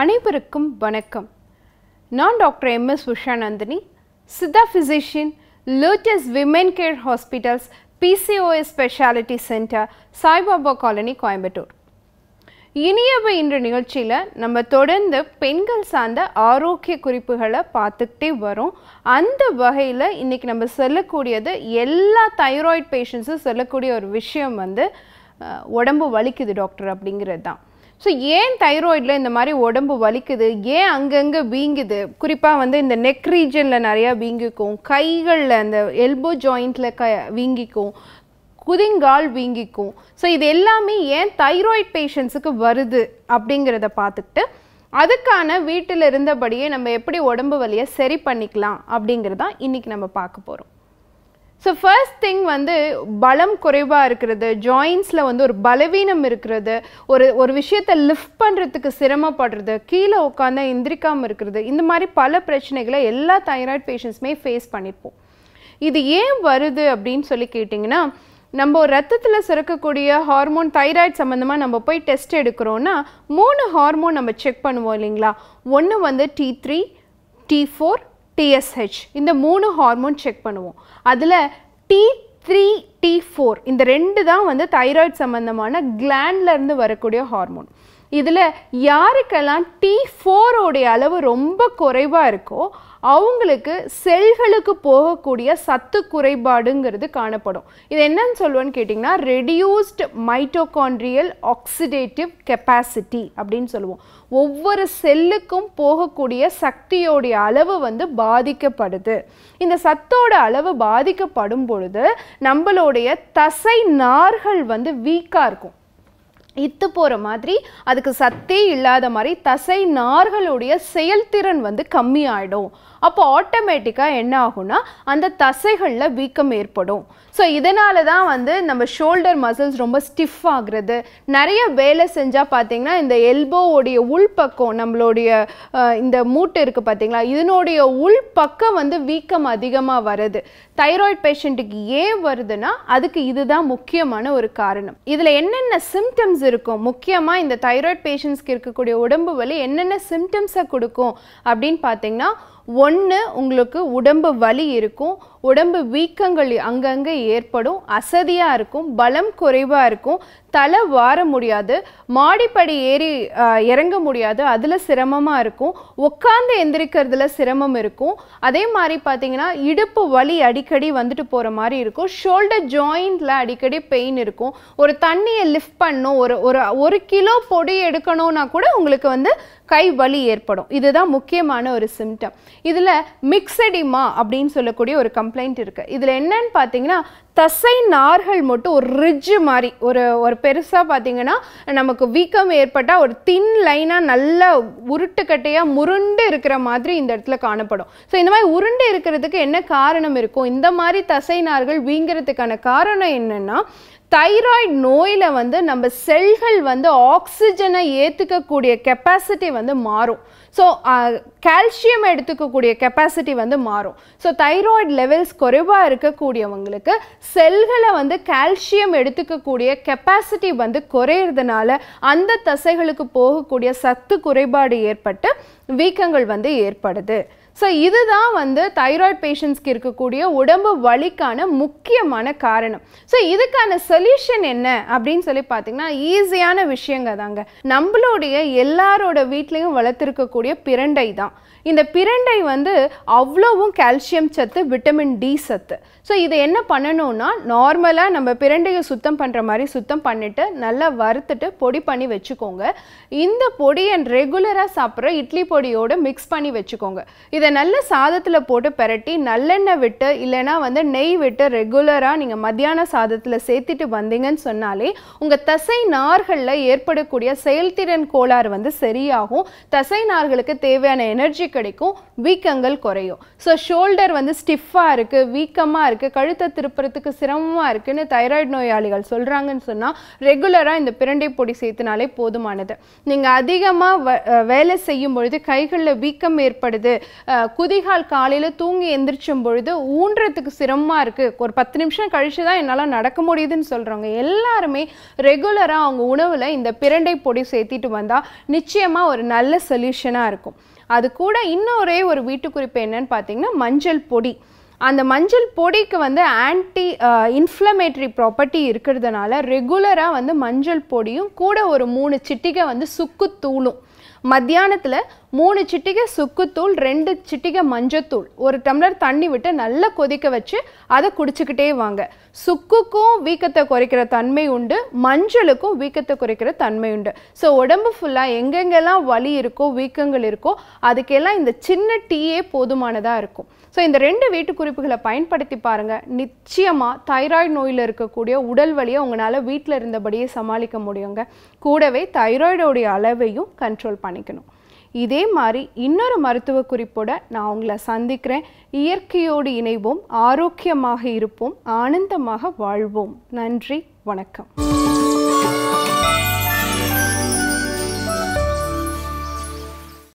அனைவருக்கும் வணக்கம் நான் doctor M S Nandini Siddha physician lotus women care hospitals PCOS speciality centre Saibaba colony Coimbatore இனியவை இன்ற நிகழ்ச்சியில் நம்ம தொடர்ந்து பெண்கள் சார்ந்த ஆரோக்கிய குறிப்புகளை பார்த்துக்கிட்டே வரோம் அந்த வகையில் இன்றைக்கி நம்ம சொல்லக்கூடியது எல்லா தைராய்டு பேஷண்ட்ஸும் சொல்லக்கூடிய ஒரு விஷயம் வந்து உடம்பு வலிக்குது டாக்டர் அப்படிங்கிறது தான் ஸோ ஏன் தைராய்டில் இந்த மாதிரி உடம்பு வலிக்குது ஏன் அங்கங்கே வீங்குது குறிப்பாக வந்து இந்த நெக் ரீஜனில் நிறையா வீங்கிக்கும் கைகளில் அந்த எல்போ ஜாயிண்டில் க வீங்கிக்கும் குதிங்கால் வீங்கிக்கும் ஸோ இது எல்லாமே ஏன் தைராய்ட் பேஷண்ட்ஸுக்கு வருது அப்படிங்கிறத பார்த்துக்கிட்டு அதுக்கான வீட்டில் இருந்தபடியே நம்ம எப்படி உடம்பு வலியை சரி பண்ணிக்கலாம் அப்படிங்கிறதான் இன்றைக்கி நம்ம பார்க்க போகிறோம் ஸோ ஃபர்ஸ்ட் திங் வந்து பலம் குறைவாக இருக்கிறது ஜாயின்ஸில் வந்து ஒரு பலவீனம் இருக்கிறது ஒரு ஒரு விஷயத்தை லிஃப்ட் பண்ணுறதுக்கு சிரமப்படுறது கீழே உட்காந்தா எந்திரிக்காமல் இருக்கிறது இந்த மாதிரி பல பிரச்சனைகளை எல்லா தைராய்டு பேஷண்ட்ஸுமே ஃபேஸ் பண்ணியிருப்போம் இது ஏன் வருது அப்படின்னு சொல்லி கேட்டிங்கன்னா நம்ம ரத்தத்தில் சுரக்கக்கூடிய ஹார்மோன் தைராய்டு சம்மந்தமாக நம்ம போய் டெஸ்ட் எடுக்கிறோன்னா மூணு ஹார்மோன் நம்ம செக் பண்ணுவோம் இல்லைங்களா ஒன்று வந்து T three T four TSH இந்த மூணு ஹார்மோன் செக் பண்ணுவோம் அதில் டி த்ரீ டி ஃபோர் இந்த ரெண்டு தான் வந்து தைராய்டு சம்மந்தமான கிளாண்ட்லேருந்து வரக்கூடிய ஹார்மோன் இதில் யாருக்கெல்லாம் டி ஃபோரோடைய அளவு ரொம்ப குறைவாக இருக்கோ அவங்களுக்கு செல்களுக்கு போகக்கூடிய சத்து குறைபாடுங்கிறது காணப்படும் இது என்னன்னு சொல்லுவேன்னு கேட்டிங்கன்னா ரெடியூஸ்ட் மைட்டோகான்ட்ரியல் ஆக்சிடேட்டிவ் கெப்பாசிட்டி அப்படின்னு சொல்லுவோம் ஒவ்வொரு செல்லுக்கும் போகக்கூடிய சக்தியோடைய அளவு வந்து பாதிக்கப்படுது இந்த சத்தோட அளவு பாதிக்கப்படும் பொழுது நம்மளுடைய தசை நார்கள் வந்து வீக்காக இருக்கும் இத்து போகிற மாதிரி அதுக்கு சத்தே இல்லாத மாதிரி தசை நார்களுடைய செயல்திறன் வந்து கம்மியாயிடும் அப்போ ஆட்டோமேட்டிக்காக என்ன ஆகும்னா அந்த தசைகளில் வீக்கம் ஏற்படும் ஸோ இதனால தான் வந்து நம்ம ஷோல்டர் மசில்ஸ் ரொம்ப ஸ்டிஃப் ஆகுறது நிறைய வேலை செஞ்சால் பார்த்தீங்கன்னா இந்த எல்போவோடைய உள்பக்கம் நம்மளுடைய இந்த மூட்டை இருக்குது பார்த்தீங்களா இதனுடைய உள்பக்கம் வந்து வீக்கம் அதிகமாக வருது தைராய்டு பேஷண்ட்டுக்கு ஏன் வருதுன்னா அதுக்கு இதுதான் முக்கியமான ஒரு காரணம் இதில் என்னென்ன சிம்டம்ஸ் இருக்கும் முக்கியமாக இந்த தைராய்டு பேஷண்ட்ஸ்க்கு இருக்கக்கூடிய உடம்பு வலி என்னென்ன சிம்டம்ஸை கொடுக்கும் அப்படின்னு பார்த்தீங்கன்னா ஒன்று உங்களுக்கு உடம்பு வலி இருக்கும் உடம்பு வீக்கங்கள் அங்கங்கே ஏற்படும் அசதியாக இருக்கும் பலம் குறைவாக இருக்கும் தலை வார முடியாது மாடிப்படி ஏறி இறங்க முடியாது அதில் சிரமமாக இருக்கும் உட்காந்து எந்திரிக்கிறதுல சிரமம் இருக்கும் அதே மாதிரி பார்த்தீங்கன்னா இடுப்பு வலி அடிக்கடி வந்துட்டு போகிற மாதிரி இருக்கும் ஷோல்டர் ஜாயிண்டில் அடிக்கடி பெயின் இருக்கும் ஒரு தண்ணியை லிஃப்ட் பண்ணும் ஒரு ஒரு ஒரு கிலோ பொடி எடுக்கணும்னா கூட உங்களுக்கு வந்து கை வலி ஏற்படும் இதுதான் முக்கியமான ஒரு சிம்டம் இதில் மிக்சடிமா அப்படின்னு சொல்லக்கூடிய ஒரு கம்ப்ளைண்ட் இருக்குது இதில் என்னன்னு பார்த்தீங்கன்னா தசை நார்கள் மட்டும் ஒரு ரிட்ஜு மாதிரி ஒரு ஒரு பெருசாக பார்த்தீங்கன்னா நமக்கு வீக்கம் ஏற்பட்டால் ஒரு தின் லைனாக நல்ல உருட்டுக்கட்டையாக முருண்டு இருக்கிற மாதிரி இந்த இடத்துல காணப்படும் ஸோ இந்த மாதிரி உருண்டு இருக்கிறதுக்கு என்ன காரணம் இருக்கும் இந்த மாதிரி தசை நார்கள் வீங்கிறதுக்கான காரணம் என்னென்னா தைராய்டு நோயில் வந்து நம்ம செல்கள் வந்து ஆக்சிஜனை ஏற்றுக்கக்கூடிய கெப்பாசிட்டி வந்து மாறும் ஸோ கால்சியம் எடுத்துக்கக்கூடிய கெப்பாசிட்டி வந்து மாறும் ஸோ தைராய்டு லெவல்ஸ் குறைவாக இருக்கக்கூடியவங்களுக்கு செல்களை வந்து கால்சியம் எடுத்துக்கக்கூடிய கெப்பாசிட்டி வந்து குறையிறதுனால அந்த தசைகளுக்கு போகக்கூடிய சத்து குறைபாடு ஏற்பட்டு வீக்கங்கள் வந்து ஏற்படுது ஸோ இதுதான் வந்து தைராய்ட் பேஷண்ட்ஸ்க்கு இருக்கக்கூடிய உடம்பு வலிக்கான முக்கியமான காரணம் ஸோ இதுக்கான சொல்யூஷன் என்ன அப்படின்னு சொல்லி பார்த்தீங்கன்னா ஈஸியான விஷயங்க தாங்க நம்மளுடைய எல்லாரோட வீட்லேயும் வளர்த்துருக்கக்கூடிய பிரண்டை தான் இந்த பிரண்டை வந்து அவ்வளோவும் கால்சியம் சத்து விட்டமின் டி சத்து ஸோ இதை என்ன பண்ணணும்னா நார்மலாக நம்ம பிரண்டையை சுத்தம் பண்ணுற மாதிரி சுத்தம் பண்ணிவிட்டு நல்லா வறுத்துட்டு பொடி பண்ணி வச்சுக்கோங்க இந்த பொடியை ரெகுலராக சாப்பிட்ற இட்லி பொடியோடு மிக்ஸ் பண்ணி வச்சுக்கோங்க இதை நல்ல சாதத்தில் போட்டு பெரட்டி நல்லெண்ணெய் விட்டு இல்லைனா வந்து நெய் விட்டு ரெகுலராக நீங்கள் மத்தியான சாதத்தில் சேர்த்துட்டு வந்தீங்கன்னு சொன்னாலே உங்கள் தசை நார்களில் ஏற்படக்கூடிய செயல்திறன் கோளாறு வந்து சரியாகும் தசை நார்களுக்கு தேவையான எனர்ஜி கிடைக்கும் வீக்கங்கள் குறையும் ஸோ ஷோல்டர் வந்து ஸ்டிஃபாக இருக்குது வீக்கமாக இருக்குது கழுத்தை திருப்புறதுக்கு சிரமமாக இருக்குதுன்னு தைராய்டு நோயாளிகள் சொல்கிறாங்கன்னு சொன்னால் ரெகுலராக இந்த பிரண்டை பொடி சேர்த்துனாலே போதுமானது நீங்கள் அதிகமாக வேலை செய்யும் பொழுது கைகளில் வீக்கம் ஏற்படுது குதிகால் காலையில் தூங்கி எந்திரிச்சும் பொழுது ஊன்றத்துக்கு சிரமமாக இருக்குது ஒரு பத்து நிமிஷம் கழித்து தான் என்னால் நடக்க முடியுதுன்னு சொல்கிறவங்க எல்லாருமே ரெகுலராக அவங்க உணவில் இந்த பிரண்டை பொடி சேர்த்திட்டு வந்தால் நிச்சயமாக ஒரு நல்ல சொல்யூஷனாக இருக்கும் அது கூட இன்னொரே ஒரு ஒரு வீட்டுக்குறிப்பு என்னன்னு பார்த்தீங்கன்னா மஞ்சள் பொடி அந்த மஞ்சள் பொடிக்கு வந்து ஆன்டி இன்ஃப்ளமேட்டரி ப்ராப்பர்ட்டி இருக்கிறதுனால ரெகுலராக வந்து மஞ்சள் பொடியும் கூட ஒரு மூணு சிட்டிகை வந்து சுக்கு தூளும் மத்தியானத்தில் மூணு சிட்டிகை சுக்குத்தூள் ரெண்டு சிட்டிகை மஞ்சத்தூள் ஒரு டம்ளர் தண்ணி விட்டு நல்லா கொதிக்க வச்சு அதை குடிச்சுக்கிட்டே வாங்க சுக்குக்கும் வீக்கத்தை குறைக்கிற தன்மை உண்டு மஞ்சளுக்கும் வீக்கத்தை குறைக்கிற தன்மை உண்டு ஸோ உடம்பு ஃபுல்லாக எங்கெங்கெல்லாம் வலி இருக்கோ வீக்கங்கள் இருக்கோ அதுக்கெல்லாம் இந்த சின்ன டீயே போதுமானதாக இருக்கும் ஸோ இந்த ரெண்டு வீட்டு குறிப்புகளை பயன்படுத்தி பாருங்கள் நிச்சயமாக தைராய்டு நோயில் இருக்கக்கூடிய உடல் வலியை உங்களால் வீட்டில் இருந்தபடியே சமாளிக்க முடியுங்க கூடவே தைராய்டோடைய அளவையும் கண்ட்ரோல் பண்ணிக்கணும் இதே மாதிரி இன்னொரு மருத்துவ குறிப்போட நான் உங்களை சந்திக்கிறேன் இயற்கையோடு இணைவோம் ஆரோக்கியமாக இருப்போம் ஆனந்தமாக வாழ்வோம் நன்றி வணக்கம்